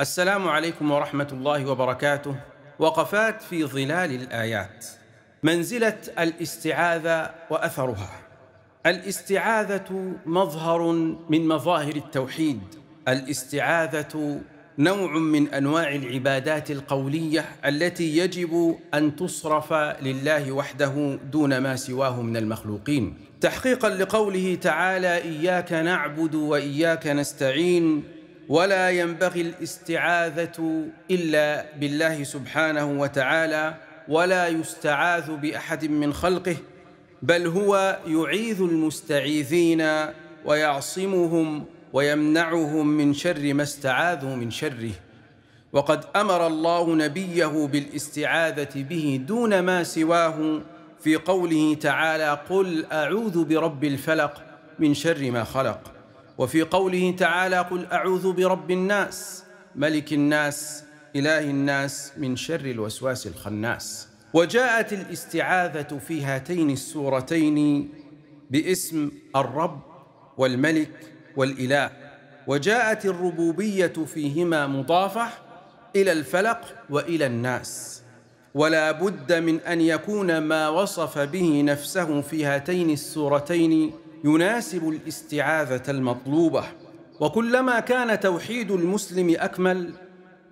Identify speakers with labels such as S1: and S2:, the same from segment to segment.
S1: السلام عليكم ورحمة الله وبركاته وقفات في ظلال الآيات منزلة الاستعاذة وأثرها الاستعاذة مظهر من مظاهر التوحيد الاستعاذة نوع من أنواع العبادات القولية التي يجب أن تصرف لله وحده دون ما سواه من المخلوقين تحقيقا لقوله تعالى إياك نعبد وإياك نستعين ولا ينبغي الاستعاذة إلا بالله سبحانه وتعالى ولا يستعاذ بأحد من خلقه بل هو يعيذ المستعيذين ويعصمهم ويمنعهم من شر ما استعاذوا من شره وقد امر الله نبيه بالاستعاذه به دون ما سواه في قوله تعالى قل اعوذ برب الفلق من شر ما خلق وفي قوله تعالى قل أعوذ برب الناس ملك الناس إله الناس من شر الوسواس الخناس وجاءت الاستعاذة في هاتين السورتين باسم الرب والملك والإله وجاءت الربوبية فيهما مضافة إلى الفلق وإلى الناس ولا بد من أن يكون ما وصف به نفسه في هاتين السورتين يناسب الاستعاذه المطلوبه وكلما كان توحيد المسلم اكمل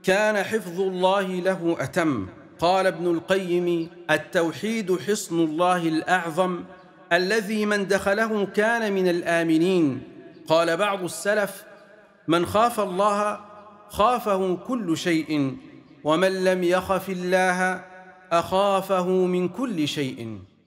S1: كان حفظ الله له اتم قال ابن القيم التوحيد حصن الله الاعظم الذي من دخله كان من الامنين قال بعض السلف من خاف الله خافه كل شيء ومن لم يخف الله اخافه من كل شيء